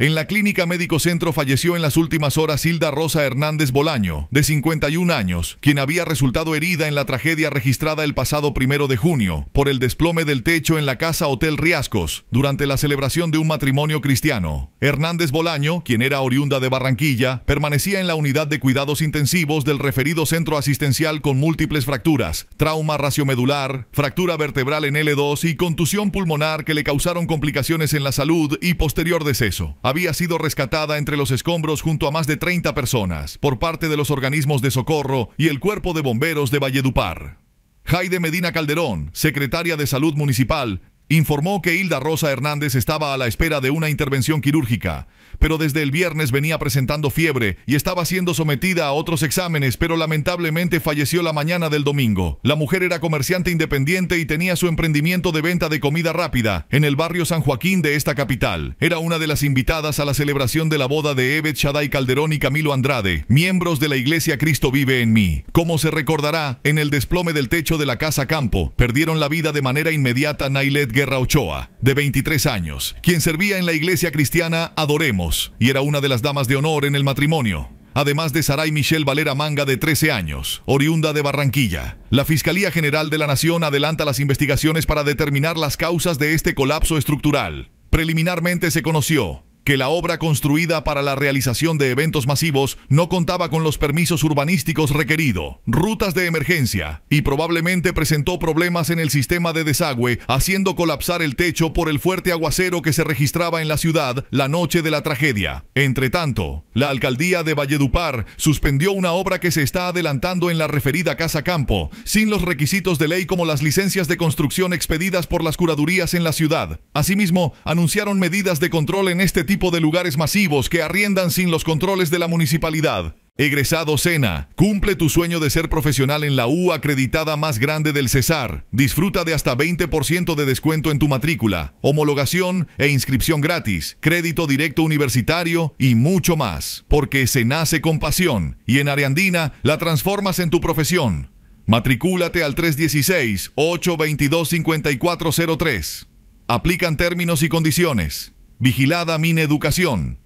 En la Clínica Médico Centro falleció en las últimas horas Hilda Rosa Hernández Bolaño, de 51 años, quien había resultado herida en la tragedia registrada el pasado primero de junio por el desplome del techo en la casa Hotel Riascos durante la celebración de un matrimonio cristiano. Hernández Bolaño, quien era oriunda de Barranquilla, permanecía en la unidad de cuidados intensivos del referido centro asistencial con múltiples fracturas, trauma raciomedular, fractura vertebral en L2 y contusión pulmonar que le causaron complicaciones en la salud y posterior deceso había sido rescatada entre los escombros junto a más de 30 personas por parte de los organismos de socorro y el Cuerpo de Bomberos de Valledupar. Jaide Medina Calderón, secretaria de Salud Municipal, informó que Hilda Rosa Hernández estaba a la espera de una intervención quirúrgica, pero desde el viernes venía presentando fiebre y estaba siendo sometida a otros exámenes, pero lamentablemente falleció la mañana del domingo. La mujer era comerciante independiente y tenía su emprendimiento de venta de comida rápida en el barrio San Joaquín de esta capital. Era una de las invitadas a la celebración de la boda de Evet Shaddai Calderón y Camilo Andrade, miembros de la iglesia Cristo vive en mí. Como se recordará, en el desplome del techo de la casa campo, perdieron la vida de manera inmediata Nailet Guerra Ochoa, de 23 años, quien servía en la iglesia cristiana Adoremos y era una de las damas de honor en el matrimonio. Además de Saray Michelle Valera Manga, de 13 años, oriunda de Barranquilla. La Fiscalía General de la Nación adelanta las investigaciones para determinar las causas de este colapso estructural. Preliminarmente se conoció que la obra construida para la realización de eventos masivos no contaba con los permisos urbanísticos requeridos, rutas de emergencia y probablemente presentó problemas en el sistema de desagüe, haciendo colapsar el techo por el fuerte aguacero que se registraba en la ciudad la noche de la tragedia. Entre tanto, la alcaldía de Valledupar suspendió una obra que se está adelantando en la referida Casa Campo, sin los requisitos de ley como las licencias de construcción expedidas por las curadurías en la ciudad. Asimismo, anunciaron medidas de control en este tipo de lugares masivos que arriendan sin los controles de la municipalidad. Egresado Sena, cumple tu sueño de ser profesional en la U acreditada más grande del Cesar. Disfruta de hasta 20% de descuento en tu matrícula, homologación e inscripción gratis, crédito directo universitario y mucho más. Porque se nace con pasión y en Areandina la transformas en tu profesión. Matricúlate al 316-822-5403. Aplican términos y condiciones. Vigilada educación